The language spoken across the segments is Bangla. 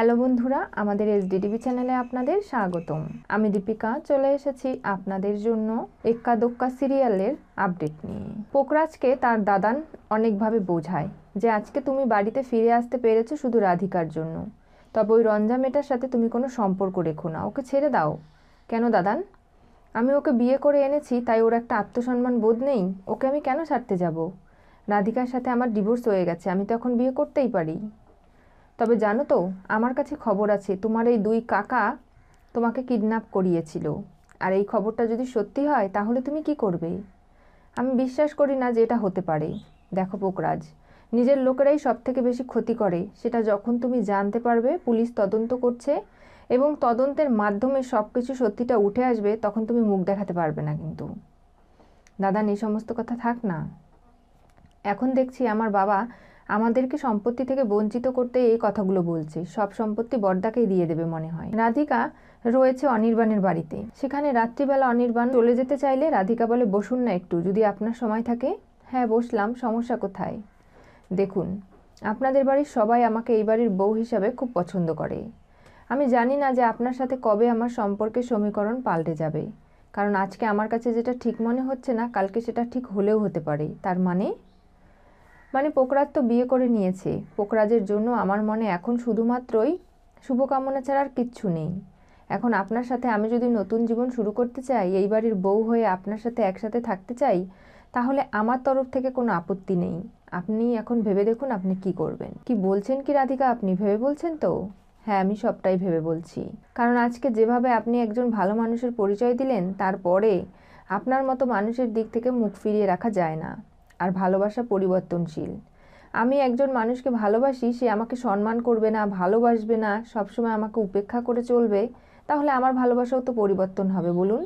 হ্যালো বন্ধুরা আমাদের এসডিটিভি চ্যানেলে আপনাদের স্বাগতম আমি দীপিকা চলে এসেছি আপনাদের জন্য এক্কা দোক্কা সিরিয়ালের আপডেট নিয়ে পোকরাজকে তার দাদান অনেকভাবে বোঝায় যে আজকে তুমি বাড়িতে ফিরে আসতে পেরেছো শুধু রাধিকার জন্য তবে ওই রঞ্জা মেটার সাথে তুমি কোনো সম্পর্ক রেখো না ওকে ছেড়ে দাও কেন দাদান আমি ওকে বিয়ে করে এনেছি তাই ওর একটা আত্মসম্মান বোধ নেই ওকে আমি কেন ছাড়তে যাব রাধিকার সাথে আমার ডিভোর্স হয়ে গেছে আমি তো এখন বিয়ে করতেই পারি তবে জানো তো আমার কাছে খবর আছে তোমার এই দুই কাকা তোমাকে কিডন্যাপ করিয়েছিল আর এই খবরটা যদি সত্যি হয় তাহলে তুমি কি করবে আমি বিশ্বাস করি না যে এটা হতে পারে দেখো পোকরাজ নিজের লোকেরাই সব থেকে বেশি ক্ষতি করে সেটা যখন তুমি জানতে পারবে পুলিশ তদন্ত করছে এবং তদন্তের মাধ্যমে সব কিছু সত্যিটা উঠে আসবে তখন তুমি মুখ দেখাতে পারবে না কিন্তু দাদা এই সমস্ত কথা থাক না এখন দেখছি আমার বাবা আমাদেরকে সম্পত্তি থেকে বঞ্চিত করতে এই কথাগুলো বলছে সব সম্পত্তি বর্দাকেই দিয়ে দেবে মনে হয় রাধিকা রয়েছে অনির্বাণের বাড়িতে সেখানে রাত্রিবেলা অনির্বাণ চলে যেতে চাইলে রাধিকা বলে বসুন না একটু যদি আপনার সময় থাকে হ্যাঁ বসলাম সমস্যা কোথায় দেখুন আপনাদের বাড়ির সবাই আমাকে এই বাড়ির বউ হিসাবে খুব পছন্দ করে আমি জানি না যে আপনার সাথে কবে আমার সম্পর্কের সমীকরণ পাল্টে যাবে কারণ আজকে আমার কাছে যেটা ঠিক মনে হচ্ছে না কালকে সেটা ঠিক হলেও হতে পারে তার মানে মানে পোকরাজ তো বিয়ে করে নিয়েছে পোকরাজের জন্য আমার মনে এখন শুধুমাত্রই শুভকামনা ছাড়া আর কিচ্ছু নেই এখন আপনার সাথে আমি যদি নতুন জীবন শুরু করতে চাই এই বাড়ির বউ হয়ে আপনার সাথে একসাথে থাকতে চাই তাহলে আমার তরফ থেকে কোনো আপত্তি নেই আপনি এখন ভেবে দেখুন আপনি কি করবেন কি বলছেন কি রাধিকা আপনি ভেবে বলছেন তো হ্যাঁ আমি সবটাই ভেবে বলছি কারণ আজকে যেভাবে আপনি একজন ভালো মানুষের পরিচয় দিলেন তারপরে আপনার মতো মানুষের দিক থেকে মুখ ফিরিয়ে রাখা যায় না আর ভালোবাসা পরিবর্তনশীল আমি একজন মানুষকে ভালোবাসি সে আমাকে সম্মান করবে না ভালোবাসবে না সবসময় আমাকে উপেক্ষা করে চলবে তাহলে আমার ভালোবাসাও তো পরিবর্তন হবে বলুন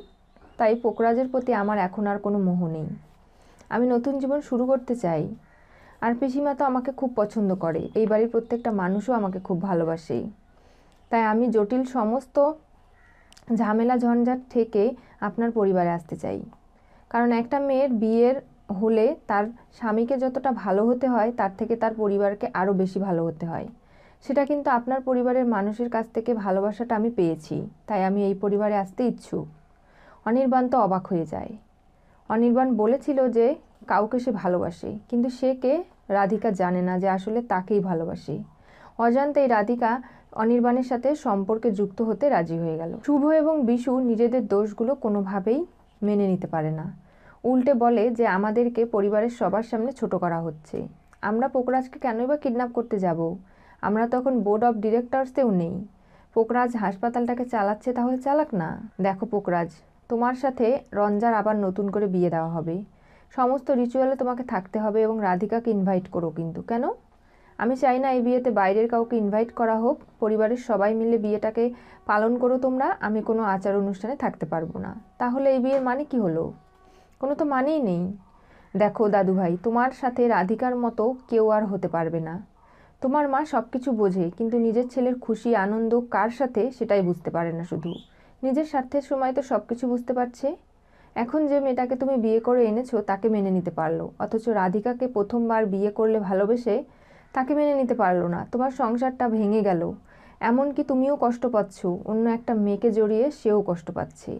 তাই পোকরাজের প্রতি আমার এখন আর কোনো মোহ নেই আমি নতুন জীবন শুরু করতে চাই আর পিসিমা তো আমাকে খুব পছন্দ করে এই বাড়ির প্রত্যেকটা মানুষও আমাকে খুব ভালোবাসে তাই আমি জটিল সমস্ত ঝামেলা ঝঞ্ঝাট থেকে আপনার পরিবারে আসতে চাই কারণ একটা মেয়ের বিয়ের হলে তার স্বামীকে যতটা ভালো হতে হয় তার থেকে তার পরিবারকে আরও বেশি ভালো হতে হয় সেটা কিন্তু আপনার পরিবারের মানুষের কাছ থেকে ভালোবাসাটা আমি পেয়েছি তাই আমি এই পরিবারে আসতে ইচ্ছুক অনির্বাণ তো অবাক হয়ে যায় অনির্বাণ বলেছিল যে কাউকে সে ভালোবাসে কিন্তু সে কে রাধিকা জানে না যে আসলে তাকেই ভালোবাসে অজান্তেই রাধিকা অনির্বাণের সাথে সম্পর্কে যুক্ত হতে রাজি হয়ে গেল শুভ এবং বিশু নিজেদের দোষগুলো কোনোভাবেই মেনে নিতে পারে না উল্টে বলে যে আমাদেরকে পরিবারের সবার সামনে ছোট করা হচ্ছে আমরা পোকরাজকে কেনই বা কিডন্যাপ করতে যাব আমরা তখন বোর্ড অফ ডিরেক্টরসেও নেই পোকরাজ হাসপাতালটাকে চালাচ্ছে তাহলে চালাক না দেখো পোকরাজ তোমার সাথে রঞ্জার আবার নতুন করে বিয়ে দেওয়া হবে সমস্ত রিচুয়ালে তোমাকে থাকতে হবে এবং রাধিকাকে ইনভাইট করো কিন্তু কেন আমি চাই না এই বিয়েতে বাইরের কাউকে ইনভাইট করা হোক পরিবারের সবাই মিলে বিয়েটাকে পালন করো তোমরা আমি কোনো আচার অনুষ্ঠানে থাকতে পারবো না তাহলে এই বিয়ের মানে কি হলো কোনো তো মানেই নেই দেখো দাদুভাই তোমার সাথে রাধিকার মতো কেউ আর হতে পারবে না তোমার মা সব কিছু বোঝে কিন্তু নিজের ছেলের খুশি আনন্দ কার সাথে সেটাই বুঝতে পারে না শুধু নিজের স্বার্থের সময় তো সব কিছু বুঝতে পারছে এখন যে মেয়েটাকে তুমি বিয়ে করে এনেছো তাকে মেনে নিতে পারলো অথচ রাধিকাকে প্রথমবার বিয়ে করলে ভালোবেসে তাকে মেনে নিতে পারলো না তোমার সংসারটা ভেঙে গেল এমনকি তুমিও কষ্ট পাচ্ছ অন্য একটা মেয়েকে জড়িয়ে সেও কষ্ট পাচ্ছে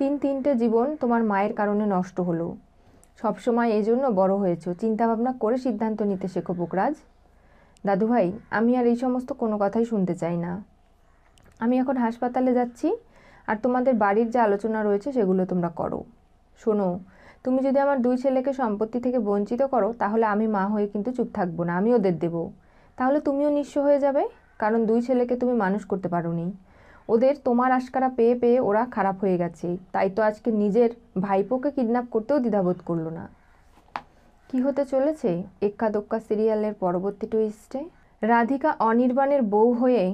তিন তিনটে জীবন তোমার মায়ের কারণে নষ্ট হলো সবসময় এই জন্য বড় হয়েছো চিন্তাভাবনা করে সিদ্ধান্ত নিতে শেখো দাদু দাদুভাই আমি আর এই সমস্ত কোনো কথাই শুনতে চাই না আমি এখন হাসপাতালে যাচ্ছি আর তোমাদের বাড়ির যে আলোচনা রয়েছে সেগুলো তোমরা করো শোনো তুমি যদি আমার দুই ছেলেকে সম্পত্তি থেকে বঞ্চিত করো তাহলে আমি মা হয়ে কিন্তু চুপ থাকবো না আমি ওদের দেবো তাহলে তুমিও নিঃস্ব হয়ে যাবে কারণ দুই ছেলেকে তুমি মানুষ করতে পারো নি ওদের তোমার আশকারা পেয়ে পেয়ে ওরা খারাপ হয়ে গেছে তাই তো আজকে নিজের ভাইপোকে কিডন্যাপ করতেও দ্বিধাবোধ করলো না কি হতে চলেছে এক্কা দোক্কা সিরিয়ালের পরবর্তী টুইস্টে রাধিকা অনির্বাণের বউ হয়ে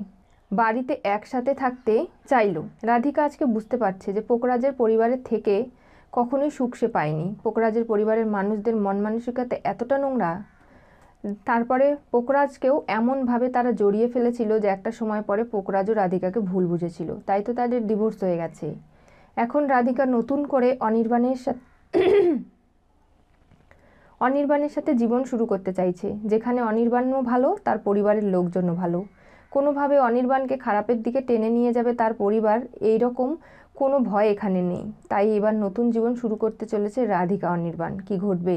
বাড়িতে একসাথে থাকতে চাইল রাধিকা আজকে বুঝতে পারছে যে পোকরাজের পরিবারের থেকে কখনোই সুখ সে পায়নি পোকরাজের পরিবারের মানুষদের মন মানসিকতা এতটা নোংরা তারপরে পোকরাজকেও এমনভাবে তারা জড়িয়ে ফেলেছিল যে একটা সময় পরে পোকরাজও রাধিকাকে ভুল বুঝেছিল তাই তো তাদের ডিভোর্স হয়ে গেছে এখন রাধিকা নতুন করে অনির্বাণের সাথে অনির্বাণের সাথে জীবন শুরু করতে চাইছে যেখানে অনির্বাণও ভালো তার পরিবারের লোকজনও ভালো কোনোভাবে অনির্বাণকে খারাপের দিকে টেনে নিয়ে যাবে তার পরিবার এই রকম কোনো ভয় এখানে নেই তাই এবার নতুন জীবন শুরু করতে চলেছে রাধিকা অনির্বাণ কি ঘটবে